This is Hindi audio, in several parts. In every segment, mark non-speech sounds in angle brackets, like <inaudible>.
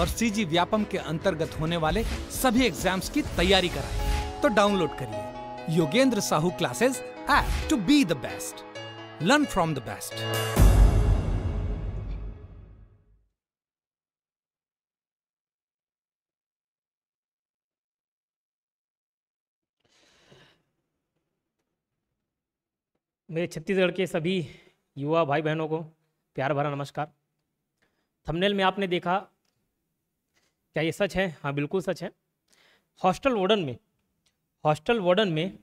और सीजी व्यापम के अंतर्गत होने वाले सभी एग्जाम्स की तैयारी कराए तो डाउनलोड करिए Yogendra Sahu classes app to be the best learn from the best मेरे छत्तीसगढ़ के सभी युवा भाई बहनों को प्यार भरा नमस्कार थंबनेल में आपने देखा क्या ये सच है हाँ बिल्कुल सच है हॉस्टल वार्डन में हॉस्टल वार्डन में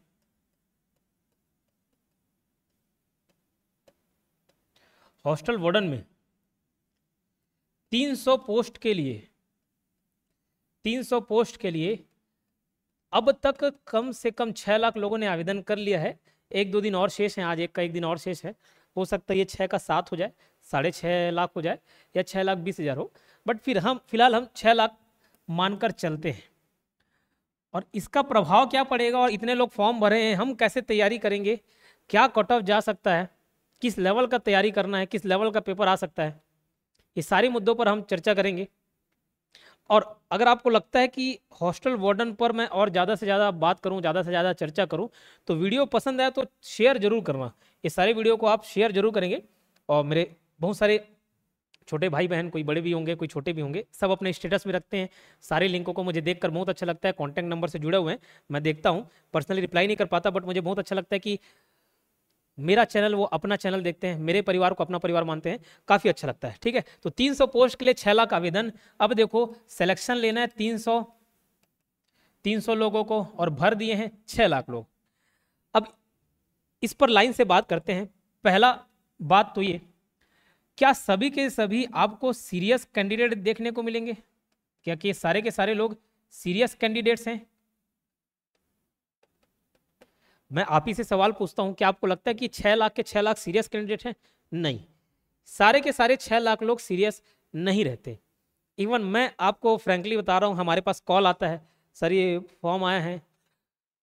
हॉस्टल वार्डन में 300 पोस्ट के लिए 300 पोस्ट के लिए अब तक कम से कम छह लाख लोगों ने आवेदन कर लिया है एक दो दिन और शेष है आज एक का एक दिन और शेष है हो सकता है ये छः का सात हो जाए साढ़े छः लाख हो जाए या छः लाख बीस हज़ार हो बट फिर हम फिलहाल हम छः लाख मानकर चलते हैं और इसका प्रभाव क्या पड़ेगा और इतने लोग फॉर्म भरे हैं हम कैसे तैयारी करेंगे क्या कट ऑफ जा सकता है किस लेवल का तैयारी करना है किस लेवल का पेपर आ सकता है ये सारे मुद्दों पर हम चर्चा करेंगे और अगर आपको लगता है कि हॉस्टल वार्डन पर मैं और ज़्यादा से ज़्यादा बात करूं ज़्यादा से ज़्यादा चर्चा करूं तो वीडियो पसंद आया तो शेयर जरूर करना ये सारे वीडियो को आप शेयर जरूर करेंगे और मेरे बहुत सारे छोटे भाई बहन कोई बड़े भी होंगे कोई छोटे भी होंगे सब अपने स्टेटस में रखते हैं सारे लिंकों को मुझे देखकर बहुत अच्छा लगता है कॉन्टैक्ट नंबर से जुड़े हुए हैं मैं देखता हूँ पर्सनली रिप्लाई नहीं कर पाता बट मुझे बहुत अच्छा लगता है कि मेरा चैनल वो अपना चैनल देखते हैं मेरे परिवार को अपना परिवार मानते हैं काफ़ी अच्छा लगता है ठीक है तो तीन पोस्ट के लिए छः लाख आवेदन अब देखो सिलेक्शन लेना है तीन 300 लोगों को और भर दिए हैं छह लाख लोग अब इस पर लाइन से बात करते हैं पहला बात तो ये क्या सभी के सभी आपको सीरियस कैंडिडेट देखने को मिलेंगे क्या कि सारे के सारे लोग सीरियस कैंडिडेट्स हैं मैं आप ही से सवाल पूछता हूं कि आपको लगता है कि छह लाख के छह लाख सीरियस कैंडिडेट हैं नहीं सारे के सारे छह लाख लोग सीरियस नहीं रहते इवन मैं आपको फ्रेंकली बता रहा हूँ हमारे पास कॉल आता है सर ये फॉर्म आया है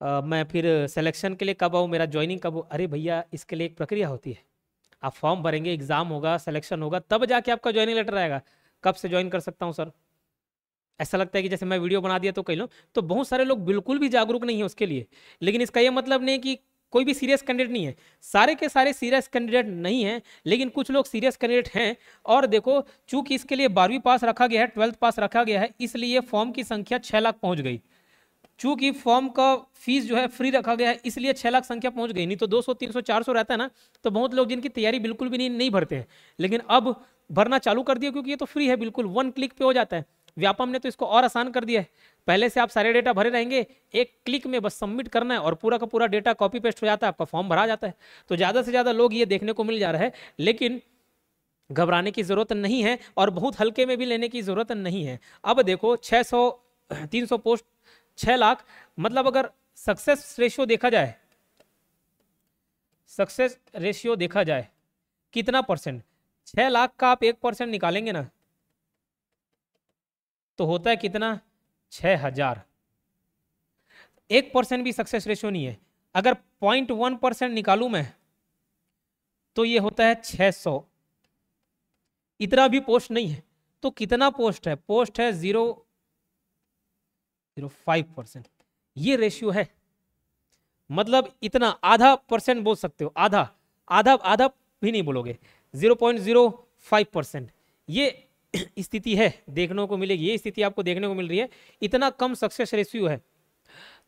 आ, मैं फिर सिलेक्शन के लिए कब आऊँ मेरा ज्वाइनिंग कब हो अरे भैया इसके लिए एक प्रक्रिया होती है आप फॉर्म भरेंगे एग्जाम होगा सिलेक्शन होगा तब जाके आपका ज्वाइनिंग लेटर आएगा कब से ज्वाइन कर सकता हूँ सर ऐसा लगता है कि जैसे मैं वीडियो बना दिया तो कह लो तो बहुत सारे लोग बिल्कुल भी जागरूक नहीं है उसके लिए लेकिन इसका यह मतलब नहीं कि कोई भी सीरियस कैंडिडेट नहीं है सारे के सारे सीरियस कैंडिडेट नहीं हैं लेकिन कुछ लोग सीरियस कैंडिडेट हैं और देखो चूंकि इसके लिए बारहवीं पास रखा गया है ट्वेल्थ पास रखा गया है इसलिए फॉर्म की संख्या छः लाख पहुंच गई चूंकि फॉर्म का फीस जो है फ्री रखा गया है इसलिए छह लाख संख्या पहुंच गई नहीं तो 200 300 400 रहता है ना तो बहुत लोग जिनकी तैयारी बिल्कुल भी नहीं नहीं भरते हैं लेकिन अब भरना चालू कर दिया क्योंकि ये तो फ्री है बिल्कुल वन क्लिक पे हो जाता है व्यापम ने तो इसको और आसान कर दिया है पहले से आप सारे डेटा भरे रहेंगे एक क्लिक में बस सबमिट करना है और पूरा का पूरा डेटा कॉपी पेस्ट हो जाता है आपका फॉर्म भरा जाता है तो ज़्यादा से ज़्यादा लोग ये देखने को मिल जा रहा है लेकिन घबराने की ज़रूरत नहीं है और बहुत हल्के में भी लेने की ज़रूरत नहीं है अब देखो छः सौ तीन सौ पोस्ट छह लाख मतलब अगर सक्सेस रेशियो देखा जाए सक्सेस रेशियो देखा जाए कितना परसेंट छह लाख का आप एक परसेंट निकालेंगे ना तो होता है कितना छ हजार एक परसेंट भी सक्सेस रेशियो नहीं है अगर पॉइंट वन परसेंट निकालू मैं तो ये होता है छह सौ इतना भी पोस्ट नहीं है तो कितना पोस्ट है पोस्ट है जीरो जीरो फाइव परसेंट ये रेशियो है मतलब इतना आधा परसेंट बोल सकते हो आधा आधा आधा भी नहीं बोलोगे zero point zero five percent ये <clears throat> स्थिति है देखने को मिलेगी ये स्थिति आपको देखने को मिल रही है इतना कम सक्सेस रेशियो है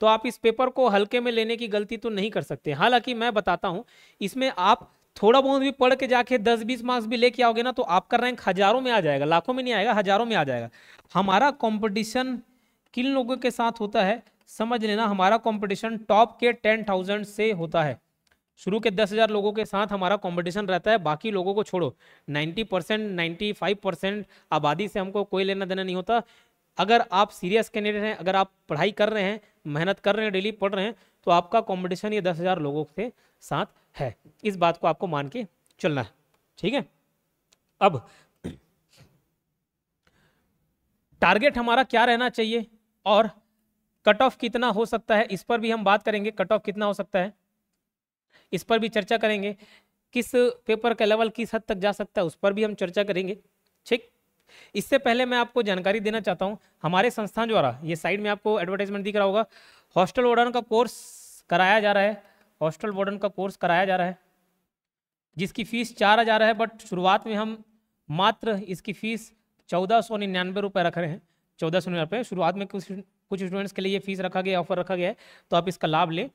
तो आप इस पेपर को हल्के में लेने की गलती तो नहीं कर सकते हालांकि मैं बताता हूं इसमें आप थोड़ा बहुत भी पढ़ के जाके 10-20 मार्क्स भी लेके आओगे ना तो आपका रैंक हजारों में आ जाएगा लाखों में नहीं आएगा हजारों में आ जाएगा हमारा कंपटीशन किन लोगों के साथ होता है समझ लेना हमारा कंपटीशन टॉप के टेन थाउजेंड से होता है शुरू के दस हज़ार लोगों के साथ हमारा कंपटीशन रहता है बाकी लोगों को छोड़ो ninety percent ninety five percent आबादी से हमको कोई लेना देना नहीं होता अगर आप सीरियस कैंडिडेट हैं अगर आप पढ़ाई कर रहे हैं मेहनत कर रहे हैं डेली पढ़ रहे हैं तो आपका कॉम्पिटिशन ये दस हज़ार लोगों के साथ है इस बात को आपको मान के चलना है ठीक है अब टारगेट हमारा क्या रहना चाहिए और कट ऑफ कितना हो सकता है इस पर भी हम बात करेंगे कट ऑफ कितना हो सकता है इस पर भी चर्चा करेंगे किस पेपर का लेवल किस हद तक जा सकता है उस पर भी हम चर्चा करेंगे ठीक इससे पहले मैं आपको जानकारी देना चाहता हूँ हमारे संस्थान द्वारा ये साइड में आपको एडवर्टाइजमेंट दिख रहा होगा हॉस्टल वार्डन का कोर्स कराया जा रहा है हॉस्टल वार्डन का कोर्स कराया जा रहा है जिसकी फीस चार हज़ार है बट शुरुआत में हम मात्र इसकी फीस चौदह सौ निन्यानवे रुपये रख रहे हैं चौदह सौ निन्यानवे शुरुआत में कुछ कुछ स्टूडेंट्स के लिए ये फीस रखा गया ऑफर रखा गया है तो आप इसका लाभ लें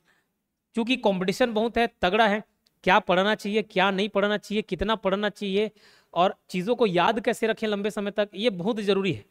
चूँकि कंपटीशन बहुत है तगड़ा है क्या पढ़ना चाहिए क्या नहीं पढ़ना चाहिए कितना पढ़ना चाहिए और चीज़ों को याद कैसे रखें लंबे समय तक ये बहुत ज़रूरी है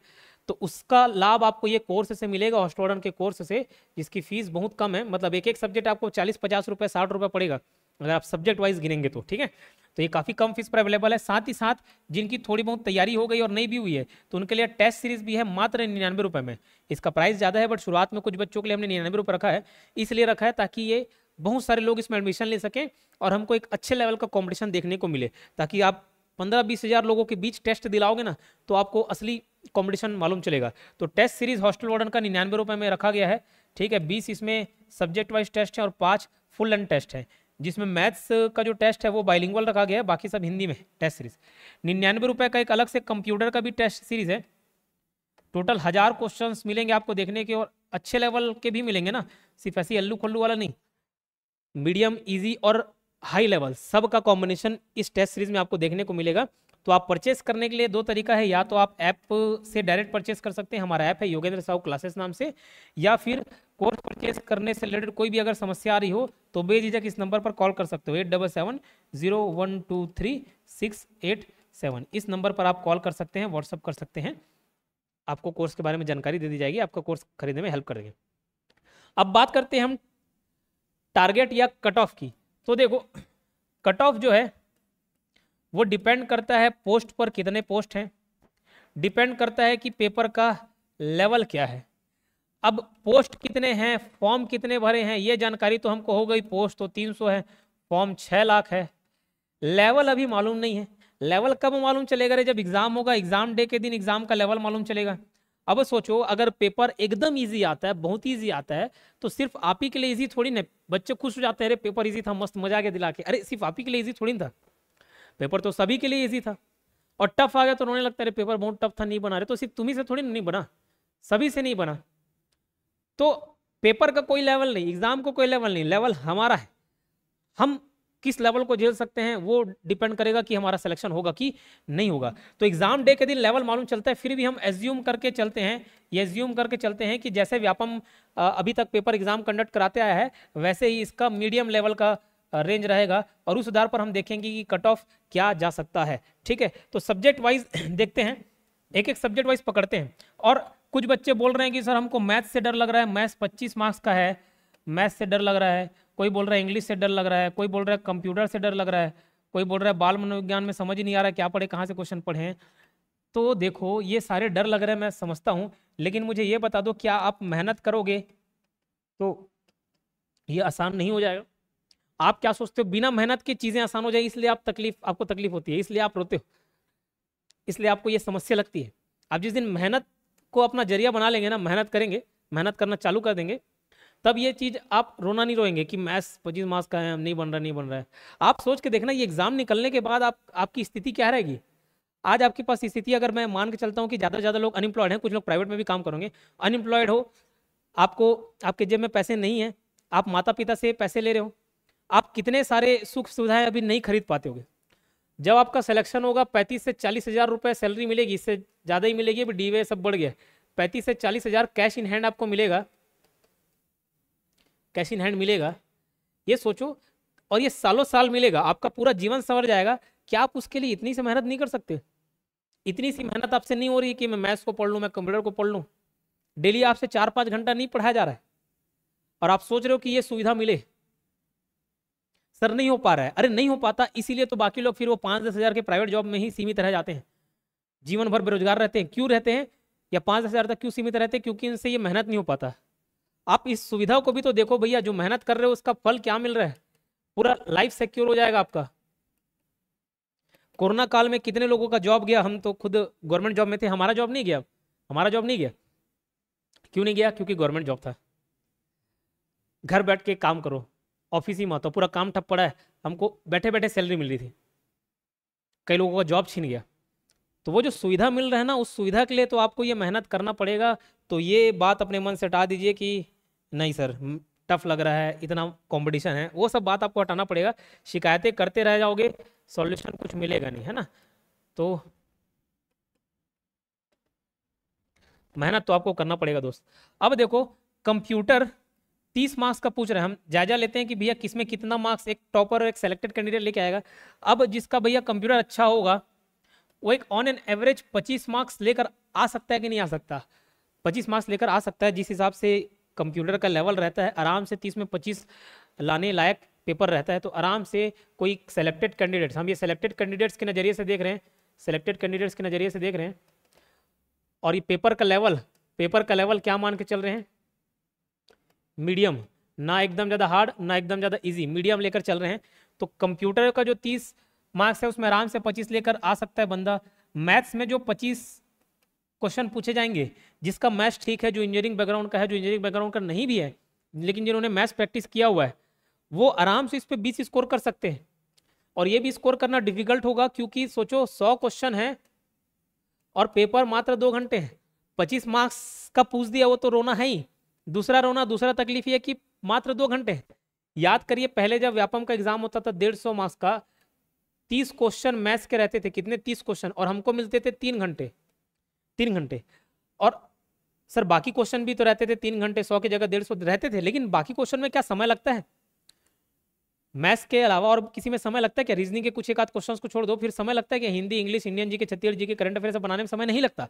तो उसका लाभ आपको ये कोर्स से मिलेगा हॉस्टोडन के कोर्स से जिसकी फीस बहुत कम है मतलब एक एक सब्जेक्ट आपको चालीस पचास रुपये साठ रुपये पड़ेगा अगर आप सब्जेक्ट वाइज गिनेंगे तो ठीक है तो ये काफ़ी कम फीस पर अवेलेबल है साथ ही साथ जिनकी थोड़ी बहुत तैयारी हो गई और नहीं भी हुई है तो उनके लिए टेस्ट सीरीज भी है मात्र निन्यानवे रुपये में इसका प्राइस ज़्यादा है बट शुरुआत में कुछ बच्चों के लिए हमने निन्यानवे रुपये रखा है इसलिए रखा है ताकि ये बहुत सारे लोग इसमें एडमिशन ले सकें और हमको एक अच्छे लेवल का कॉम्पिटिशन देखने को मिले ताकि आप पंद्रह बीस हज़ार लोगों के बीच टेस्ट दिलाओगे ना तो आपको असली कॉम्पिटिशन मालूम चलेगा तो टेस्ट सीरीज हॉस्टल वार्डन का निन्यानवे रुपये में रखा गया है ठीक है बीस इसमें सब्जेक्ट वाइज टेस्ट है और पाँच फुल एंड टेस्ट है जिसमें मैथ्स का जो टेस्ट है वो बाइलिंगल रखा गया है बाकी सब हिंदी में टेस्ट सीरीज निन्यानवे रुपये का एक अलग से कंप्यूटर का भी टेस्ट सीरीज है टोटल हज़ार क्वेश्चंस मिलेंगे आपको देखने के और अच्छे लेवल के भी मिलेंगे ना सिर्फ ऐसे अल्लू खल्लू वाला नहीं मीडियम ईजी और हाई लेवल सब का कॉम्बिनेशन इस टेस्ट सीरीज में आपको देखने को मिलेगा तो आप परचेस करने के लिए दो तरीका है या तो आप ऐप से डायरेक्ट परचेस कर सकते हैं हमारा ऐप है योगेंद्र साहू क्लासेस नाम से या फिर कोर्स परचेज करने से रिलेटेड कोई भी अगर समस्या आ रही हो तो बेझिझक इस नंबर पर कॉल कर सकते हो eight double seven zero one two three six eight seven इस नंबर पर आप कॉल कर सकते हैं व्हाट्सअप कर सकते हैं आपको कोर्स के बारे में जानकारी दे दी जाएगी आपका कोर्स खरीदने में हेल्प करेंगे अब बात करते हैं हम टारगेट या कट ऑफ की तो देखो कट ऑफ जो है वो डिपेंड करता है पोस्ट पर कितने पोस्ट हैं डिपेंड करता है कि पेपर का लेवल क्या है अब पोस्ट कितने हैं फॉर्म कितने भरे हैं ये जानकारी तो हमको हो गई पोस्ट तो 300 है फॉर्म 6 लाख है लेवल अभी मालूम नहीं है लेवल कब मालूम चलेगा रे जब एग्जाम होगा एग्जाम डे के दिन एग्जाम का लेवल मालूम चलेगा अब सोचो अगर पेपर एकदम इजी आता है बहुत इजी आता है तो सिर्फ आप ही के लिए इजी थोड़ी ना बच्चे खुश हो जाते हैं अरे पेपर इजी था मस्त मजा के दिला के अरे सिर्फ आप ही के लिए इजी थोड़ी था पेपर तो सभी के लिए ईजी था और टफ आ गया तो रोने लगता है अरे पेपर बहुत टफ था नहीं बना रहे तो सिर्फ तुम्हें से थोड़ी नहीं बना सभी से नहीं बना तो पेपर का कोई लेवल नहीं एग्जाम को कोई लेवल नहीं लेवल हमारा है हम किस लेवल को झेल सकते हैं वो डिपेंड करेगा कि हमारा सिलेक्शन होगा कि नहीं होगा तो एग्जाम डे के दिन लेवल मालूम चलता है फिर भी हम एज्यूम करके चलते हैं ये एज्यूम करके चलते हैं कि जैसे व्यापम अभी तक पेपर एग्जाम कंडक्ट कराते आया है वैसे ही इसका मीडियम लेवल का रेंज रहेगा और उस आधार पर हम देखेंगे कि कट ऑफ क्या जा सकता है ठीक है तो सब्जेक्ट वाइज <clears throat> देखते हैं एक एक सब्जेक्ट वाइज पकड़ते हैं और कुछ बच्चे बोल रहे हैं कि सर हमको मैथ्स से डर लग रहा है मैथ्स पच्चीस मार्क्स का है मैथ्स से डर लग रहा है कोई बोल रहा है इंग्लिश से डर लग रहा है कोई बोल रहा है कंप्यूटर से डर लग रहा है कोई बोल रहा है बाल मनोविज्ञान में समझ नहीं आ रहा क्या पढ़े कहाँ से क्वेश्चन पढ़े तो देखो ये सारे डर लग रहे हैं मैं समझता हूँ लेकिन मुझे ये बता दो क्या आप मेहनत करोगे तो ये आसान नहीं हो जाएगा आप क्या सोचते हो बिना मेहनत की चीज़ें आसान हो जाए इसलिए आप तकलीफ आपको तकलीफ होती है इसलिए आप रोते हो इसलिए आपको ये समस्या लगती है आप जिस दिन मेहनत को अपना जरिया बना लेंगे ना मेहनत करेंगे मेहनत करना चालू कर देंगे तब ये चीज़ आप रोना नहीं रोएंगे कि मैथ्स पच्चीस मार्क्स का है नहीं बन रहा नहीं बन रहा है आप सोच के देखना ये एग्ज़ाम निकलने के बाद आप आपकी स्थिति क्या रहेगी आज आपके पास स्थिति अगर मैं मान के चलता हूँ कि ज़्यादा से ज़्यादा लोग अनएम्प्लॉयड हैं कुछ लोग प्राइवेट में भी काम करेंगे अनएम्प्लॉयड हो आपको आपके जेब में पैसे नहीं हैं आप माता पिता से पैसे ले रहे हो आप कितने सारे सुख सुविधाएं अभी नहीं खरीद पाते होगे जब आपका सिलेक्शन होगा पैंतीस से चालीस हज़ार रुपये सैलरी मिलेगी इससे ज़्यादा ही मिलेगी अभी डी सब बढ़ गया पैंतीस से चालीस हज़ार कैश इन हैंड आपको मिलेगा कैश इन हैंड मिलेगा ये सोचो और ये सालों साल मिलेगा आपका पूरा जीवन संवर जाएगा क्या आप उसके लिए इतनी सी मेहनत नहीं कर सकते इतनी सी मेहनत आपसे नहीं हो रही कि मैं मैथ्स को पढ़ लूँ मैं कंप्यूटर को पढ़ लूँ डेली आपसे चार पाँच घंटा नहीं पढ़ाया जा रहा है और आप सोच रहे हो कि ये सुविधा मिले सर नहीं हो पा रहा है अरे नहीं हो पाता इसीलिए तो बाकी लोग फिर वो पांच दस हज़ार के प्राइवेट जॉब में ही सीमित रह जाते हैं जीवन भर बेरोजगार रहते हैं क्यों रहते हैं या पांच दस हज़ार तक क्यों सीमित रहते हैं क्योंकि इनसे ये मेहनत नहीं हो पाता आप इस सुविधा को भी तो देखो भैया जो मेहनत कर रहे हो उसका फल क्या मिल रहा है पूरा लाइफ सिक्योर हो जाएगा आपका कोरोना काल में कितने लोगों का जॉब गया हम तो खुद गवर्नमेंट जॉब में थे हमारा जॉब नहीं गया हमारा जॉब नहीं गया क्यों नहीं गया क्योंकि गवर्नमेंट जॉब था घर बैठ के काम करो ऑफिस ही मत पूरा काम ठप पड़ा है हमको बैठे बैठे सैलरी मिल रही थी कई लोगों का जॉब छीन गया तो वो जो सुविधा मिल रहा है ना उस सुविधा के लिए तो आपको ये मेहनत करना पड़ेगा तो ये बात अपने मन से हटा दीजिए कि नहीं सर टफ लग रहा है इतना कंपटीशन है वो सब बात आपको हटाना पड़ेगा शिकायतें करते रह जाओगे सॉल्यूशन कुछ मिलेगा नहीं है ना तो मेहनत तो आपको करना पड़ेगा दोस्त अब देखो कंप्यूटर तीस मार्क्स का पूछ रहे हैं हम जायजा लेते हैं कि भैया किस में कितना मार्क्स एक टॉपर और एक सेलेक्टेड कैंडिडेट लेके आएगा अब जिसका भैया कंप्यूटर अच्छा होगा वो एक ऑन एन एवरेज पच्चीस मार्क्स लेकर आ सकता है कि नहीं आ सकता पच्चीस मार्क्स लेकर आ सकता है जिस हिसाब से कंप्यूटर का लेवल रहता है आराम से तीस में पच्चीस लाने लायक पेपर रहता है तो आराम से कोई सेलेक्टेड कैंडिडेट्स हम ये सेलेक्टेड कैंडिडेट्स के नज़रिए से देख रहे हैं सेलेक्टेड कैंडिडेट्स के नज़रिए से देख रहे हैं और ये पेपर का लेवल पेपर का लेवल क्या मान के चल रहे हैं मीडियम ना एकदम ज़्यादा हार्ड ना एकदम ज़्यादा ईजी मीडियम लेकर चल रहे हैं तो कंप्यूटर का जो तीस मार्क्स है उसमें आराम से पच्चीस लेकर आ सकता है बंदा मैथ्स में जो पच्चीस क्वेश्चन पूछे जाएंगे जिसका मैथ्स ठीक है जो इंजीनियरिंग बैकग्राउंड का है जो इंजीनियरिंग बैकग्राउंड का नहीं भी है लेकिन जिन्होंने मैथ्स प्रैक्टिस किया हुआ है वो आराम से इस पर बीस स्कोर कर सकते हैं और ये भी स्कोर करना डिफिकल्ट होगा क्योंकि सोचो सौ क्वेश्चन है और पेपर मात्र दो घंटे हैं पच्चीस मार्क्स का पूछ दिया वो तो रोना है ही दूसरा रोना दूसरा तकलीफ ये कि मात्र दो घंटे याद करिए पहले जब व्यापम का एग्जाम होता था डेढ़ सौ मार्क्स का तीस क्वेश्चन मैथ्स के रहते थे कितने तीस क्वेश्चन और हमको मिलते थे तीन घंटे तीन घंटे और सर बाकी क्वेश्चन भी तो रहते थे तीन घंटे सौ की जगह डेढ़ सौ रहते थे लेकिन बाकी क्वेश्चन में क्या समय लगता है मैथ्स के अलावा और किसी में समय लगता है क्या रीजनिंग के कुछ एक आध क्वेश्चन को छोड़ दो फिर समय लगता है कि हिंदी इंग्लिश इंडियन जी के छत्तीस जी के करंट अफेयर बनाने में समय नहीं लगता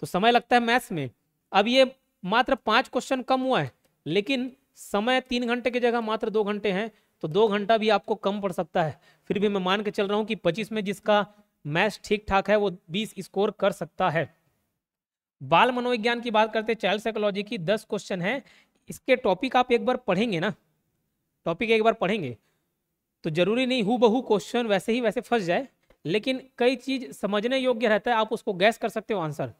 तो समय लगता है मैथ्स में अब ये मात्र पांच क्वेश्चन कम हुआ है लेकिन समय तीन घंटे की जगह मात्र दो घंटे हैं तो दो घंटा भी आपको कम पड़ सकता है फिर भी मैं मान के चल रहा हूँ कि पच्चीस में जिसका मैथ ठीक ठाक है वो बीस स्कोर कर सकता है बाल मनोविज्ञान की बात करते चाइल्ड साइकोलॉजी की दस क्वेश्चन है इसके टॉपिक आप एक बार पढ़ेंगे ना टॉपिक एक बार पढ़ेंगे तो जरूरी नहीं हु बहु क्वेश्चन वैसे ही वैसे फंस जाए लेकिन कई चीज समझने योग्य रहता है आप उसको गैस कर सकते हो आंसर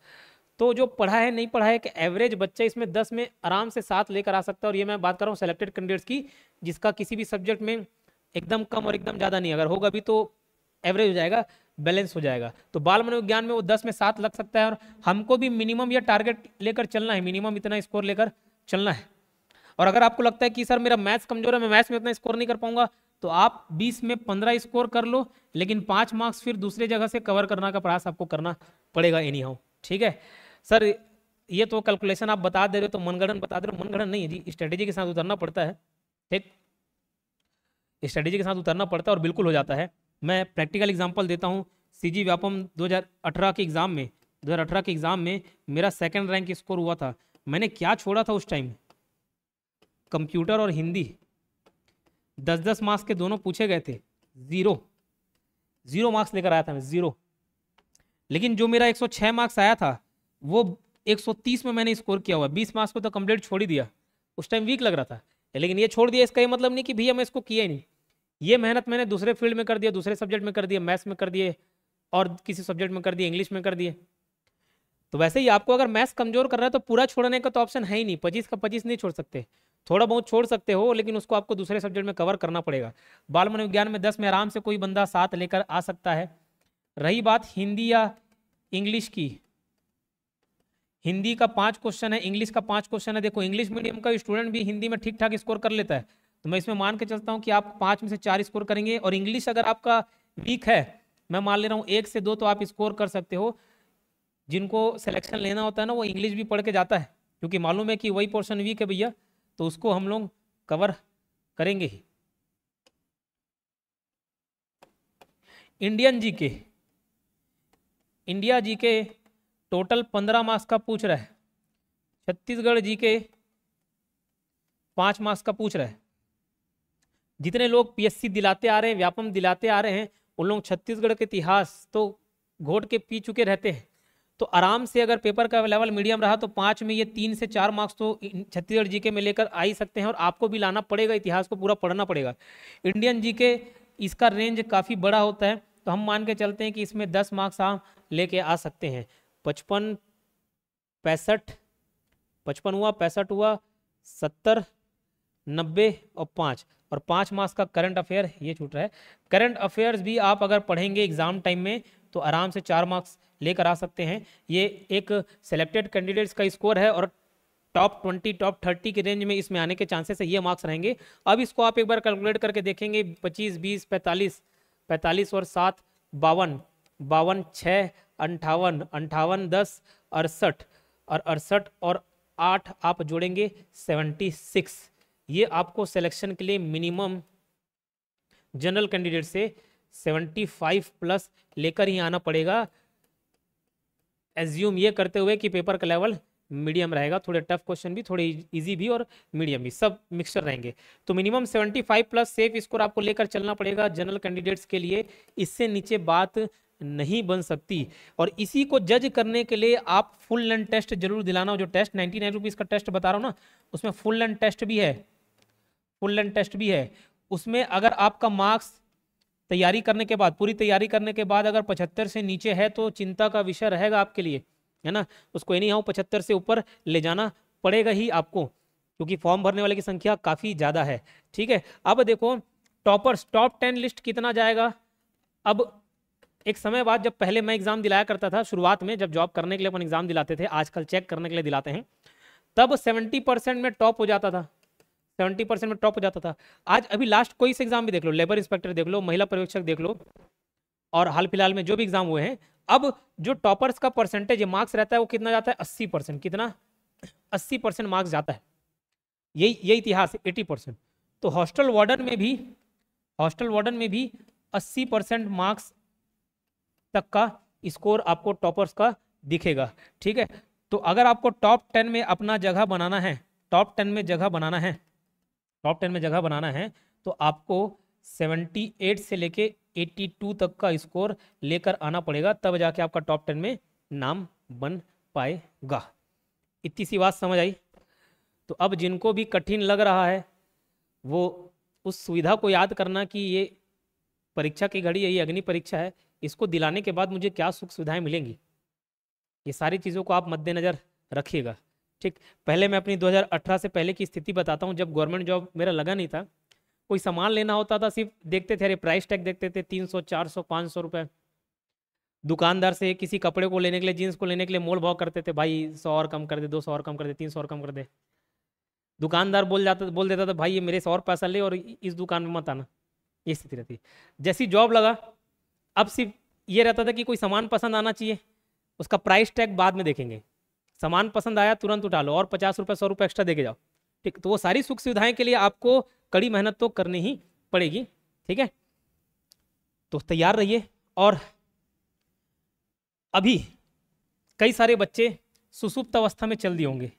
तो जो पढ़ा है नहीं पढ़ा है कि एवरेज बच्चा इसमें दस में आराम से सात लेकर आ सकता है और ये मैं बात कर रहा हूँ सेलेक्टेड कैंडिडेट्स की जिसका किसी भी सब्जेक्ट में एकदम कम और एकदम ज़्यादा नहीं अगर होगा भी तो एवरेज हो जाएगा बैलेंस हो जाएगा तो बाल मनोविज्ञान में वो दस में सात लग सकता है और हमको भी मिनिमम या टारगेट लेकर चलना है मिनिमम इतना स्कोर लेकर चलना है और अगर आपको लगता है कि सर मेरा मैथ्स कमजोर है मैं मैथ्स में इतना स्कोर नहीं कर पाऊंगा तो आप 20 में 15 स्कोर कर लो लेकिन पाँच मार्क्स फिर दूसरे जगह से कवर करना का प्रयास आपको करना पड़ेगा एनी हाउ ठीक है सर ये तो कैलकुलेशन आप बता दे रहे हो तो मनगणन बता दे रहे हो मनगणन नहीं है जी स्ट्रेटेजी के साथ उतरना पड़ता है ठीक स्ट्रेटेजी के साथ उतरना पड़ता है और बिल्कुल हो जाता है मैं प्रैक्टिकल एग्जाम्पल देता हूँ सी जी व्यापम 2018 के एग्ज़ाम में 2018 के एग्ज़ाम में मेरा सेकेंड रैंक स्कोर हुआ था मैंने क्या छोड़ा था उस टाइम कंप्यूटर और हिंदी दस दस मार्क्स के दोनों पूछे गए थे ज़ीरो ज़ीरो मार्क्स लेकर आया था मैं ज़ीरो लेकिन जो मेरा 106 मार्क्स आया था वो 130 में मैंने स्कोर किया हुआ बीस मार्क्स को तो कंप्लीट छोड़ ही दिया उस टाइम वीक लग रहा था लेकिन ये छोड़ दिया इसका ये मतलब नहीं कि भैया मैं इसको किया ही नहीं ये मेहनत मैंने दूसरे फील्ड में कर दिया दूसरे सब्जेक्ट में कर दिया मैथ्स में कर दिए और किसी सब्जेक्ट में कर दिए इंग्लिश में कर दिए तो वैसे ही आपको अगर मैथ्स कमजोर कर रहा है तो पूरा छोड़ने का तो ऑप्शन है ही नहीं पच्चीस का पच्चीस नहीं छोड़ सकते थोड़ा बहुत छोड़ सकते हो लेकिन उसको आपको दूसरे सब्जेक्ट में कवर करना पड़ेगा बाल मनोविज्ञान में दस में आराम से कोई बंदा साथ लेकर आ सकता है रही बात हिंदी या इंग्लिश की हिंदी का पांच क्वेश्चन है इंग्लिश का पांच क्वेश्चन है देखो इंग्लिश मीडियम का स्टूडेंट भी हिंदी में ठीक ठाक स्कोर कर लेता है तो मैं इसमें मान के चलता हूँ कि आप पांच में से चार स्कोर करेंगे और इंग्लिश अगर आपका वीक है मैं मान ले रहा हूँ एक से दो तो आप स्कोर कर सकते हो जिनको सिलेक्शन लेना होता है ना वो इंग्लिश भी पढ़ के जाता है क्योंकि मालूम है कि वही पोर्शन वीक है भैया तो उसको हम लोग कवर करेंगे ही इंडियन जी के इंडिया जी के टोटल पंद्रह मार्क्स का पूछ रहा है छत्तीसगढ़ जी के पाँच मार्क्स का पूछ रहा है जितने लोग पीएससी दिलाते आ रहे हैं व्यापम दिलाते आ रहे हैं उन लोग छत्तीसगढ़ के इतिहास तो घोट के पी चुके रहते हैं तो आराम से अगर पेपर का लेवल मीडियम रहा तो पाँच में ये तीन से चार मार्क्स तो छत्तीसगढ़ जीके में लेकर आ ही सकते हैं और आपको भी लाना पड़ेगा इतिहास को पूरा पढ़ना पड़ेगा इंडियन जीके इसका रेंज काफ़ी बड़ा होता है तो हम मान के चलते हैं कि इसमें दस मार्क्स आप लेके आ सकते हैं पचपन पैंसठ पचपन हुआ पैंसठ हुआ सत्तर नब्बे और पाँच और पाँच मास का करंट अफेयर ये छूट रहा है करंट अफेयर्स भी आप अगर पढ़ेंगे एग्जाम टाइम में तो आराम से चार मार्क्स लेकर आ सकते हैं ये एक सेलेक्टेड कैंडिडेट्स का स्कोर है और टॉप ट्वेंटी टॉप थर्टी के रेंज में इसमें आने के चांसेस है ये मार्क्स रहेंगे अब इसको आप एक बार कैलकुलेट करके देखेंगे पच्चीस बीस पैंतालीस पैंतालीस और सात बावन बावन छः अंठावन अंठावन दस अड़सठ और अड़सठ और आठ आप जोड़ेंगे सेवेंटी सिक्स ये आपको सिलेक्शन के लिए मिनिमम जनरल कैंडिडेट से सेवेंटी फाइव प्लस लेकर ही आना पड़ेगा एज्यूम ये करते हुए कि पेपर का लेवल मीडियम रहेगा थोड़े टफ क्वेश्चन भी थोड़े इजी भी और मीडियम भी सब मिक्सचर रहेंगे तो मिनिमम 75 प्लस सेफ स्कोर आपको लेकर चलना पड़ेगा जनरल कैंडिडेट्स के लिए इससे नीचे बात नहीं बन सकती और इसी को जज करने के लिए आप फुल लर्न टेस्ट जरूर दिलाना जो टेस्ट नाइनटी नाइन रुपीज़ का टेस्ट बता रहा हूँ ना उसमें फुल लर्न टेस्ट भी है फुल लर्न टेस्ट भी है उसमें अगर आपका मार्क्स तैयारी करने के बाद पूरी तैयारी करने के बाद अगर पचहत्तर से नीचे है तो चिंता का विषय रहेगा आपके लिए है ना उसको एनी हाउ पचहत्तर से ऊपर ले जाना पड़ेगा ही आपको क्योंकि फॉर्म भरने वाले की संख्या काफ़ी ज़्यादा है ठीक है अब देखो टॉपर्स टॉप टेन लिस्ट कितना जाएगा अब एक समय बाद जब पहले मैं एग्ज़ाम दिलाया करता था शुरुआत में जब जॉब करने के लिए अपन एग्ज़ाम दिलाते थे आजकल चेक करने के लिए दिलाते हैं तब 70 परसेंट में टॉप हो जाता था 70 परसेंट में टॉप हो जाता था आज अभी लास्ट कोई से एग्ज़ाम भी देख लो लेबर इंस्पेक्टर देख लो महिला पर्यवेक्षक देख लो और हाल फिलहाल में जो भी एग्ज़ाम हुए हैं अब जो टॉपर्स का परसेंटेज मार्क्स रहता है वो कितना जाता है अस्सी परसेंट कितना अस्सी परसेंट मार्क्स जाता है यही यही इतिहास है एटी परसेंट तो हॉस्टल वार्डन में भी हॉस्टल वार्डन में भी अस्सी परसेंट मार्क्स तक का स्कोर आपको टॉपर्स का दिखेगा ठीक है तो अगर आपको टॉप टेन में अपना जगह बनाना है टॉप टेन में जगह बनाना है टॉप टेन में जगह बनाना है तो आपको 78 से लेके 82 तक का स्कोर लेकर आना पड़ेगा तब जाके आपका टॉप टेन में नाम बन पाएगा इतनी सी बात समझ आई तो अब जिनको भी कठिन लग रहा है वो उस सुविधा को याद करना कि ये परीक्षा की घड़ी ये अग्नि परीक्षा है इसको दिलाने के बाद मुझे क्या सुख सुविधाएं मिलेंगी ये सारी चीज़ों को आप मद्देनज़र रखिएगा ठीक पहले मैं अपनी 2018 से पहले की स्थिति बताता हूँ जब गवर्नमेंट जॉब मेरा लगा नहीं था कोई सामान लेना होता था सिर्फ देखते थे अरे प्राइस टैग देखते थे तीन सौ चार सौ सौ दुकानदार से किसी कपड़े को लेने के लिए जीन्स को लेने के लिए मोल भाव करते थे भाई सौ और कम कर दे दो सौ और कम कर दे तीन सौ और कम कर दे दुकानदार बोल जाता बोल देता था भाई ये मेरे से और पैसा ले और इस दुकान में मत आना ये स्थिति रहती जैसी जॉब लगा अब सिर्फ ये रहता था कि कोई सामान पसंद आना चाहिए उसका प्राइस टैग बाद में देखेंगे सामान पसंद आया तुरंत उठा लो और पचास रुपये सौ रुपये एक्स्ट्रा देके जाओ ठीक तो वो सारी सुख सुविधाएं के लिए आपको कड़ी मेहनत तो करनी ही पड़ेगी ठीक है तो तैयार रहिए और अभी कई सारे बच्चे सुसुप्त अवस्था में चल दिए होंगे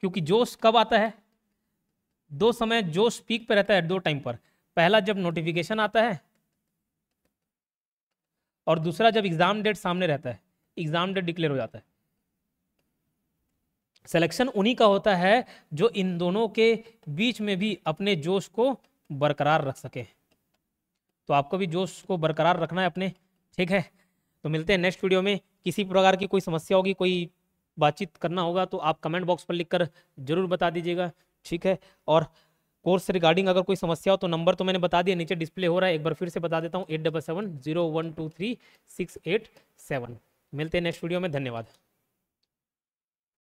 क्योंकि जोश कब आता है दो समय जोश पीक पर रहता है दो टाइम पर पहला जब नोटिफिकेशन आता है और दूसरा जब एग्ज़ाम डेट सामने रहता है एग्ज़ाम डेट डिक्लेयर हो जाता है सिलेक्शन उन्हीं का होता है जो इन दोनों के बीच में भी अपने जोश को बरकरार रख सके तो आपको भी जोश को बरकरार रखना है अपने ठीक है तो मिलते हैं नेक्स्ट वीडियो में किसी प्रकार की कोई समस्या होगी कोई बातचीत करना होगा तो आप कमेंट बॉक्स पर लिखकर ज़रूर बता दीजिएगा ठीक है और कोर्स से रिगार्डिंग अगर कोई समस्या हो तो नंबर तो मैंने बता दिया नीचे डिस्प्ले हो रहा है एक बार फिर से बता देता हूँ eight double seven zero one two three six eight seven मिलते हैं नेक्स्ट वीडियो में धन्यवाद